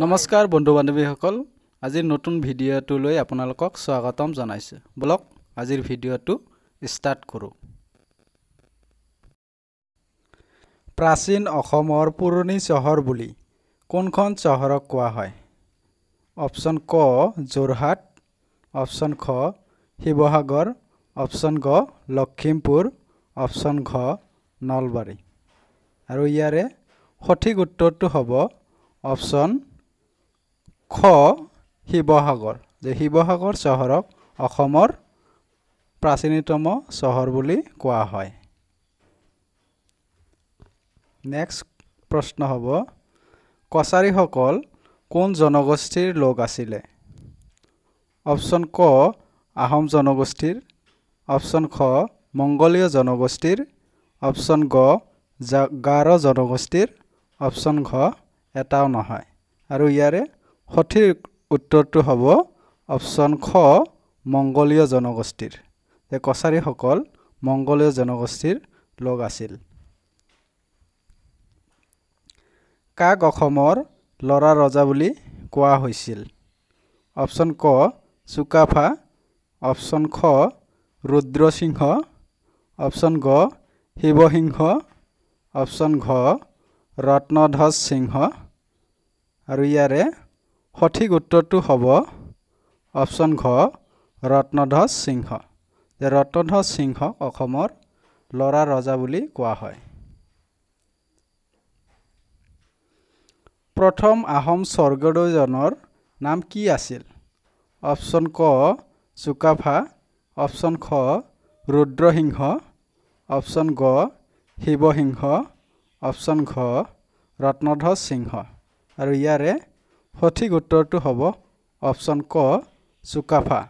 নমস্কাৰ বন্ধু বান্ধৱীসকল আজিৰ নতুন ভিডিঅ'টোলৈ আপোনালোকক স্বাগতম জনাইছোঁ বলক আজিৰ ভিডিঅ'টো ষ্টাৰ্ট কৰোঁ প্ৰাচীন অসমৰ পুৰণি চহৰ বুলি কোনখন চহৰক কোৱা হয় অপশ্যন ক যোৰহাট অপশ্যন খ শিৱসাগৰ অপশ্যন গ লখিমপুৰ অপশ্যন ঘ নলবাৰী আৰু ইয়াৰে সঠিক উত্তৰটো হ'ব অপশ্যন খ শিৱসাগৰ যে শিৱসাগৰ চহৰক অসমৰ প্ৰাচীনতম চহৰ বুলি কোৱা হয় নেক্সট প্ৰশ্ন হ'ব কছাৰীসকল কোন জনগোষ্ঠীৰ লোক আছিলে অপশ্যন ক আহোম জনগোষ্ঠীৰ অপশ্যন খ মংগোলীয় জনগোষ্ঠীৰ অপশ্যন গ গাৰ জনগোষ্ঠীৰ অপশ্যন ঘ এটাও নহয় আৰু ইয়াৰে সঠিক উত্তৰটো হ'ব অপশ্যন খ মংগোলীয় জনগোষ্ঠীৰ যে কছাৰীসকল মংগোলীয় জনগোষ্ঠীৰ লগ আছিল কাক অসমৰ ল'ৰা ৰজা বুলি কোৱা হৈছিল অপশ্যন ক চুকাফা অপশ্যন খ ৰুদ্ৰসিংহ অপশ্যন গ শিৱসিংহ অপশ্যন ঘ ৰত্নধ্বজ সিংহ আৰু ইয়াৰে সঠিক উত্তৰটো হ'ব অপশ্যন ঘ ৰত্নধ্বজ সিংহ যে ৰত্নধ্বজ সিংহক অসমৰ ল'ৰা ৰজা বুলি কোৱা হয় প্ৰথম আহোম স্বৰ্গদেউজনৰ নাম কি আছিল অপশ্যন ক চুকাফা অপশ্যন খ ৰুদ্ৰসিংহ অপশ্যন গ শিৱসিংহ অপশ্যন ঘ ৰত্নধ্বজ সিংহ আৰু ইয়াৰে সঠিক উত্তৰটো হ'ব অপশ্যন ক চুকাফা